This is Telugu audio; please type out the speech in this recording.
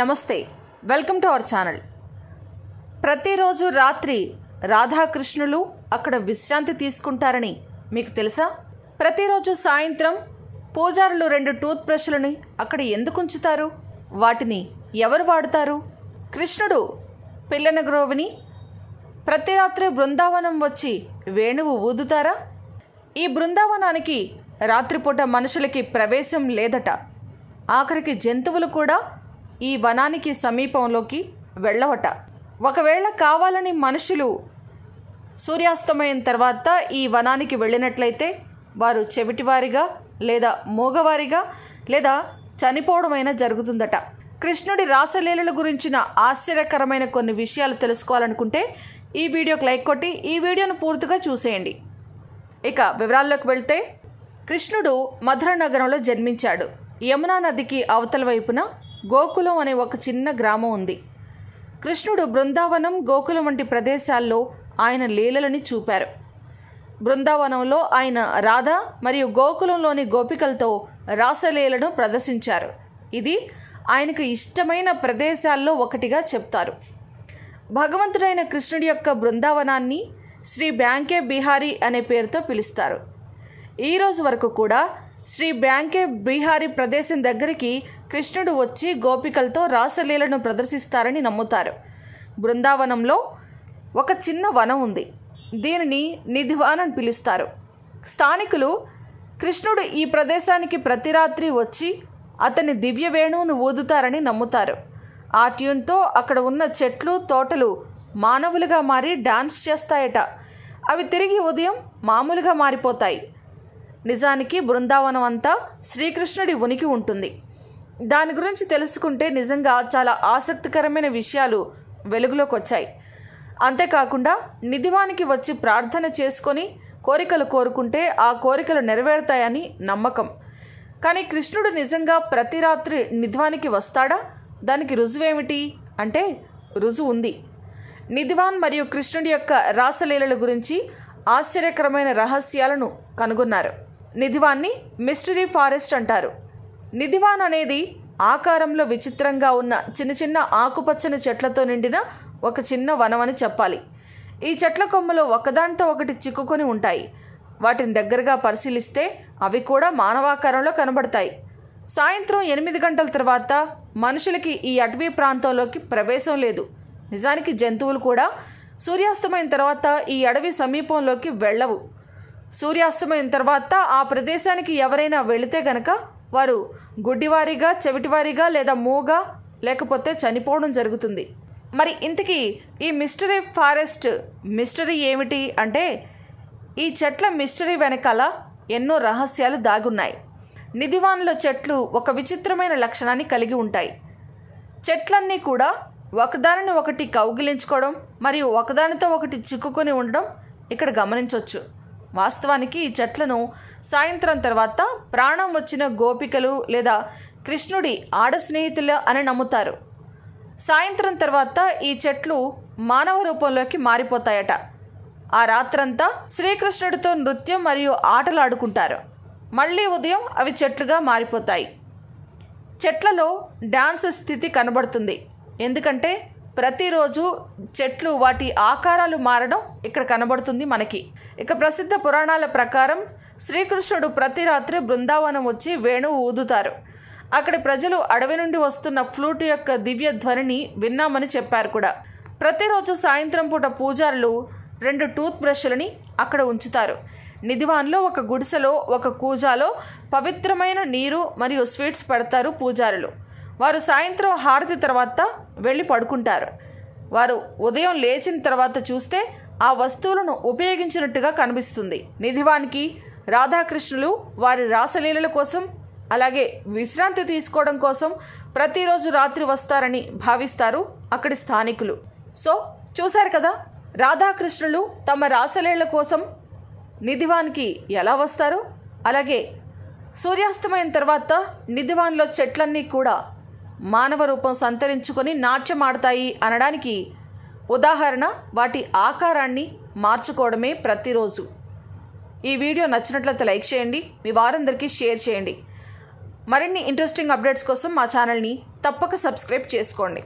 నమస్తే వెల్కమ్ టు అవర్ ఛానల్ ప్రతిరోజు రాత్రి రాధాకృష్ణులు అక్కడ విశ్రాంతి తీసుకుంటారని మీకు తెలుసా ప్రతిరోజు సాయంత్రం పూజారులు రెండు టూత్ బ్రష్లని అక్కడ ఎందుకు ఉంచుతారు వాటిని ఎవరు వాడుతారు కృష్ణుడు పిల్లన గ్రోవిని ప్రతి రాత్రి బృందావనం వచ్చి వేణువు ఊదుతారా ఈ బృందావనానికి రాత్రిపూట మనుషులకి ప్రవేశం లేదట ఆఖరికి జంతువులు కూడా ఈ వనానికి సమీపంలోకి వెళ్ళవట ఒకవేళ కావాలని మనుషులు సూర్యాస్తమయం తర్వాత ఈ వనానికి వెళ్ళినట్లయితే వారు చెవిటివారిగా లేదా మూగవారిగా లేదా చనిపోవడమైనా జరుగుతుందట కృష్ణుడి రాసలీలల గురించిన ఆశ్చర్యకరమైన కొన్ని విషయాలు తెలుసుకోవాలనుకుంటే ఈ వీడియోకి లైక్ కొట్టి ఈ వీడియోను పూర్తిగా చూసేయండి ఇక వివరాల్లోకి వెళ్తే కృష్ణుడు మధుర నగరంలో జన్మించాడు యమునా నదికి అవతల వైపున గోకులం అనే ఒక చిన్న గ్రామం ఉంది కృష్ణుడు బృందావనం గోకులం వంటి ప్రదేశాల్లో ఆయన లీలలని చూపారు బృందావనంలో ఆయన రాధ మరియు గోకులంలోని గోపికలతో రాసలీలను ప్రదర్శించారు ఇది ఆయనకు ఇష్టమైన ప్రదేశాల్లో ఒకటిగా చెప్తారు భగవంతుడైన కృష్ణుడి యొక్క బృందావనాన్ని శ్రీ బ్యాంకే బిహారీ అనే పేరుతో పిలుస్తారు ఈరోజు వరకు కూడా శ్రీ బ్యాంకే బీహారీ ప్రదేశం దగ్గరికి కృష్ణుడు వచ్చి గోపికలతో రాసలీలను ప్రదర్శిస్తారని నమ్ముతారు బృందావనంలో ఒక చిన్న వనం ఉంది దీనిని నిధివాన్ అని పిలుస్తారు స్థానికులు కృష్ణుడు ఈ ప్రదేశానికి ప్రతి రాత్రి వచ్చి అతని దివ్య వేణువును ఊదుతారని నమ్ముతారు ఆ ట్యూన్తో అక్కడ ఉన్న చెట్లు తోటలు మానవులుగా మారి డాన్స్ చేస్తాయట అవి తిరిగి ఉదయం మామూలుగా మారిపోతాయి నిజానికి బృందావనం అంతా శ్రీకృష్ణుడి ఉనికి ఉంటుంది దాని గురించి తెలుసుకుంటే నిజంగా చాలా ఆసక్తికరమైన విషయాలు వెలుగులోకి వచ్చాయి అంతేకాకుండా నిధివానికి వచ్చి ప్రార్థన చేసుకొని కోరికలు కోరుకుంటే ఆ కోరికలు నెరవేరుతాయని నమ్మకం కానీ కృష్ణుడు నిజంగా ప్రతి రాత్రి నిధివానికి వస్తాడా దానికి రుజువేమిటి అంటే రుజువు ఉంది నిధివాన్ మరియు కృష్ణుడి యొక్క రాసలీలల గురించి ఆశ్చర్యకరమైన రహస్యాలను కనుగొన్నారు నిధివాన్ని మిస్టరీ ఫారెస్ట్ అంటారు నిధివాన్ అనేది ఆకారంలో విచిత్రంగా ఉన్న చిన్న చిన్న ఆకుపచ్చని చెట్లతో నిండిన ఒక చిన్న వనం అని చెప్పాలి ఈ చెట్ల కొమ్మలు ఒకదానితో ఒకటి చిక్కుకొని ఉంటాయి వాటిని దగ్గరగా పరిశీలిస్తే అవి కూడా మానవాకారంలో కనబడతాయి సాయంత్రం ఎనిమిది గంటల తర్వాత మనుషులకి ఈ అటవీ ప్రాంతంలోకి ప్రవేశం లేదు నిజానికి జంతువులు కూడా సూర్యాస్తమైన తర్వాత ఈ అడవి సమీపంలోకి వెళ్ళవు సూర్యాస్తమయం తర్వాత ఆ ప్రదేశానికి ఎవరైనా వెళితే గనక వారు గుడ్డివారిగా చెవిటివారిగా లేదా మూగా లేకపోతే చనిపోవడం జరుగుతుంది మరి ఇంతకీ ఈ మిస్టరీ ఫారెస్ట్ మిస్టరీ ఏమిటి అంటే ఈ చెట్ల మిస్టరీ వెనకాల ఎన్నో రహస్యాలు దాగున్నాయి నిధివాన్లో చెట్లు ఒక విచిత్రమైన లక్షణాన్ని కలిగి ఉంటాయి చెట్లన్నీ కూడా ఒకదానిని ఒకటి కౌగిలించుకోవడం మరియు ఒకదానితో ఒకటి చిక్కుకొని ఉండడం ఇక్కడ గమనించవచ్చు వాస్తవానికి ఈ చెట్లను సాయంత్రం తర్వాత ప్రాణం వచ్చిన గోపికలు లేదా కృష్ణుడి ఆడ స్నేహితులు అని నమ్ముతారు సాయంత్రం తర్వాత ఈ చెట్లు మానవ రూపంలోకి మారిపోతాయట ఆ రాత్రంతా శ్రీకృష్ణుడితో నృత్యం మరియు ఆటలాడుకుంటారు మళ్ళీ ఉదయం అవి చెట్లుగా మారిపోతాయి చెట్లలో డాన్స్ స్థితి కనబడుతుంది ఎందుకంటే ప్రతిరోజు చెట్లు వాటి ఆకారాలు మారడం ఇక్కడ కనబడుతుంది మనకి ఇక ప్రసిద్ధ పురాణాల ప్రకారం శ్రీకృష్ణుడు ప్రతి రాత్రి బృందావనం వచ్చి వేణువు ఊదుతారు అక్కడి ప్రజలు అడవి నుండి వస్తున్న ఫ్లూట్ యొక్క దివ్య ధ్వనిని విన్నామని చెప్పారు కూడా ప్రతిరోజు సాయంత్రం పూట పూజారులు రెండు టూత్ బ్రష్లని అక్కడ ఉంచుతారు నిధివాన్లో ఒక గుడిసెలో ఒక కూజాలో పవిత్రమైన నీరు మరియు స్వీట్స్ పెడతారు పూజారులు వారు సాయంత్రం హారతి తర్వాత వెళ్ళి పడుకుంటారు వారు ఉదయం లేచిన తర్వాత చూస్తే ఆ వస్తువులను ఉపయోగించినట్టుగా కనిపిస్తుంది నిధివానికి రాధాకృష్ణులు వారి రాసలీలల కోసం అలాగే విశ్రాంతి తీసుకోవడం కోసం ప్రతిరోజు రాత్రి వస్తారని భావిస్తారు అక్కడి స్థానికులు సో చూశారు కదా రాధాకృష్ణులు తమ రాసలీల కోసం నిధివాన్కి ఎలా వస్తారు అలాగే సూర్యాస్తమయం తర్వాత నిధివాన్లో చెట్లన్నీ కూడా మానవ రూపం సంతరించుకొని నాట్యమాడతాయి అనడానికి ఉదాహరణ వాటి ఆకారాన్ని మార్చుకోవడమే ప్రతిరోజు ఈ వీడియో నచ్చినట్లయితే లైక్ చేయండి మీ వారందరికీ షేర్ చేయండి మరిన్ని ఇంట్రెస్టింగ్ అప్డేట్స్ కోసం మా ఛానల్ని తప్పక సబ్స్క్రైబ్ చేసుకోండి